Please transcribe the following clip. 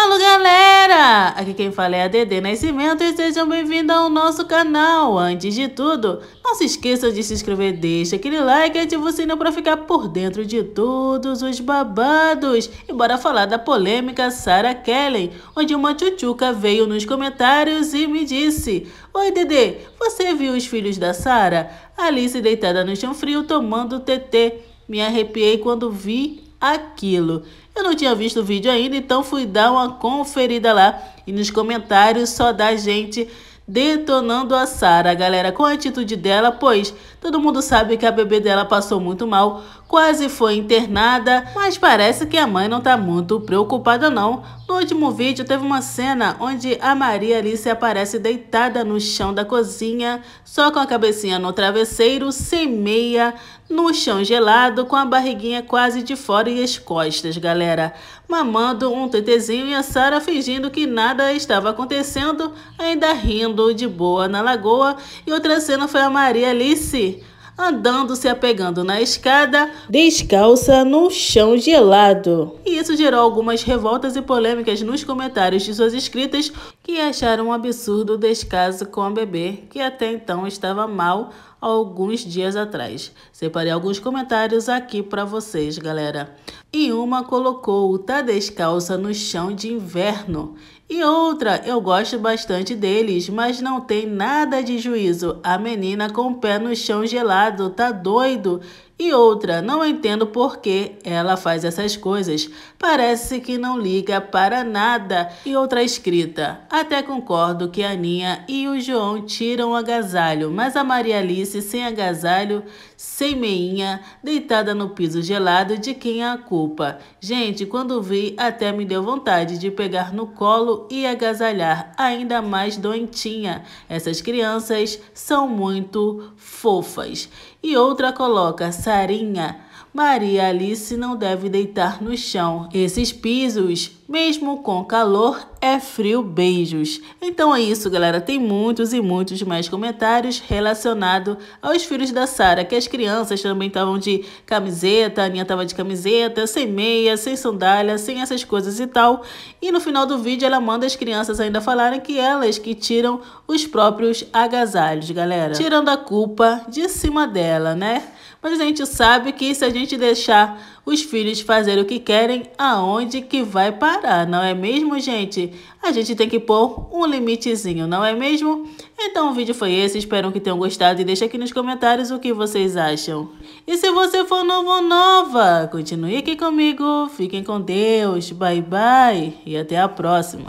Alô galera! Aqui quem fala é a Dede Nascimento e sejam bem-vindos ao nosso canal. Antes de tudo, não se esqueça de se inscrever, deixa aquele like e ativa o sininho para ficar por dentro de todos os babados. E bora falar da polêmica Sarah Kellen, onde uma tchutchuca veio nos comentários e me disse Oi Dede, você viu os filhos da Sarah? Alice deitada no chão frio tomando TT. Me arrepiei quando vi aquilo. Eu não tinha visto o vídeo ainda, então fui dar uma conferida lá e nos comentários só da gente detonando a Sara, galera, com a atitude dela, pois todo mundo sabe que a bebê dela passou muito mal, quase foi internada, mas parece que a mãe não tá muito preocupada não. No último vídeo teve uma cena onde a Maria Alice aparece deitada no chão da cozinha, só com a cabecinha no travesseiro, sem meia, no chão gelado, com a barriguinha quase de fora e as costas, galera. Mamando um tetezinho e a Sara fingindo que nada estava acontecendo, ainda rindo de boa na lagoa e outra cena foi a Maria Alice andando se apegando na escada, descalça no chão gelado. E isso gerou algumas revoltas e polêmicas nos comentários de suas escritas que acharam um absurdo o descaso com a bebê, que até então estava mal alguns dias atrás. Separei alguns comentários aqui para vocês, galera. E uma colocou tá descalça no chão de inverno. E outra, eu gosto bastante deles, mas não tem nada de juízo. A menina com o pé no chão gelado, tá doido. E outra, não entendo por que ela faz essas coisas. Parece que não liga para nada. E outra escrita, até concordo que a Aninha e o João tiram o agasalho, mas a Maria Alice sem agasalho sem meinha, deitada no piso gelado de quem é a culpa. Gente, quando vi, até me deu vontade de pegar no colo e agasalhar, ainda mais doentinha. Essas crianças são muito fofas. E outra coloca, Sarinha. Maria Alice não deve deitar no chão. Esses pisos mesmo com calor, é frio beijos. Então é isso, galera. Tem muitos e muitos mais comentários relacionado aos filhos da Sara, que as crianças também estavam de camiseta, a Aninha estava de camiseta, sem meia, sem sandália, sem essas coisas e tal. E no final do vídeo ela manda as crianças ainda falarem que elas que tiram os próprios agasalhos, galera. Tirando a culpa de cima dela, né? Mas a gente sabe que se a gente deixar os filhos fazer o que querem, aonde que vai parar? parar, não é mesmo, gente? A gente tem que pôr um limitezinho, não é mesmo? Então o vídeo foi esse, espero que tenham gostado e deixe aqui nos comentários o que vocês acham. E se você for novo ou nova, continue aqui comigo, fiquem com Deus, bye bye e até a próxima.